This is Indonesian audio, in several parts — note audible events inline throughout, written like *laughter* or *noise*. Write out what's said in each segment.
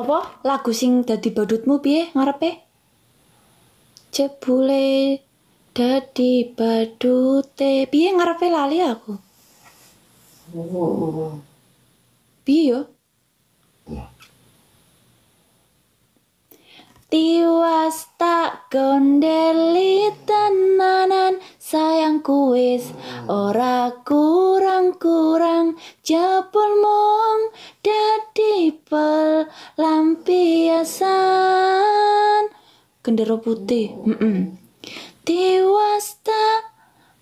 apa lagu sing dadi badutmu piye ngarepe? Jebule dadi badute piye ngarepe lali aku? Oh. Piye yo? Iya. Tiwas tak gondeli tenanan sayang kuis ora kurang-kurang jebulmu gendero putih. Mm -mm. Tewas tak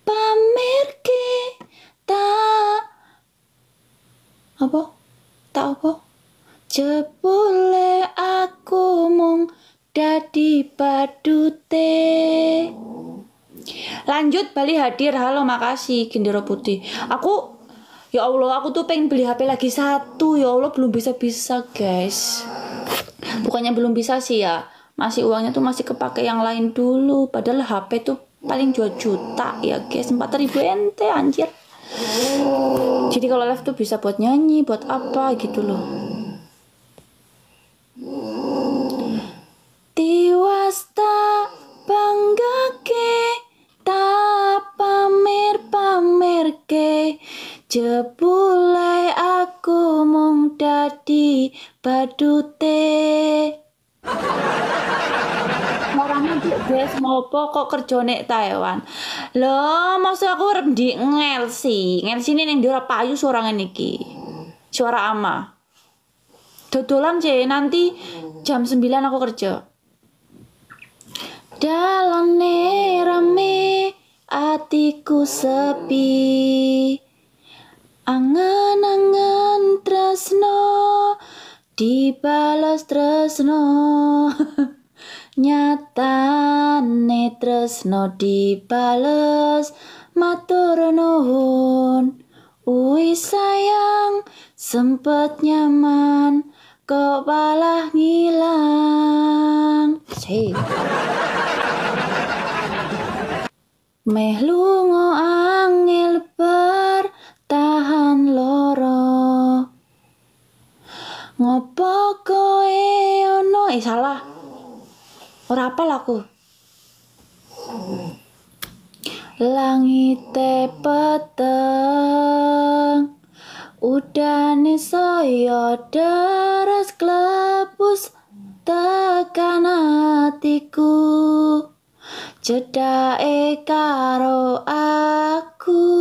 pamer tak apa? Tak apa? Jebule aku mong dadi badute. Lanjut Bali hadir. Halo, makasih gendero putih. Aku Ya Allah, aku tuh pengen beli HP lagi satu. Ya Allah, belum bisa-bisa, guys. Bukannya belum bisa sih ya masih uangnya tuh masih kepake yang lain dulu padahal HP tuh paling jual juta ya guys 4000 ente anjir jadi kalau live tuh bisa buat nyanyi buat apa gitu loh Tiwasta bangga ke tak pamer pamer ke jebulai aku mong dadi badute Orangnya cek guys ngopo kok kerja nek Taiwan. Loh, maksud aku arep di ngelsi. Ngelsi ini yang diora payu suara niki. Suara ama. Dodolan cek nanti jam 9 aku kerja. Dalane rame atiku sepi dibalas tresno *laughs* nyatane tresno dibales matur nuhun Ui sayang, sempet nyaman, kok malah ngilang. Meh lungo ngopo koe ono eh salah ora apa aku Langite peteng udane saya deres klepus tekan hatiku cedake karo aku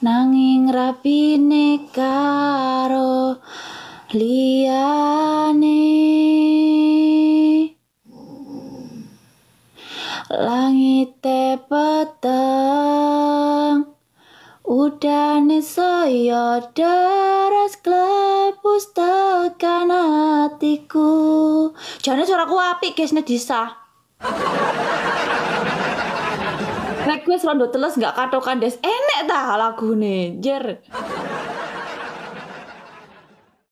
nanging rapine karo liane langit peteng udane saya deras klepus tekan hatiku jane suaraku apik guys Nedisa Nek wis rondo teles gak katokan des enek ta lagune jer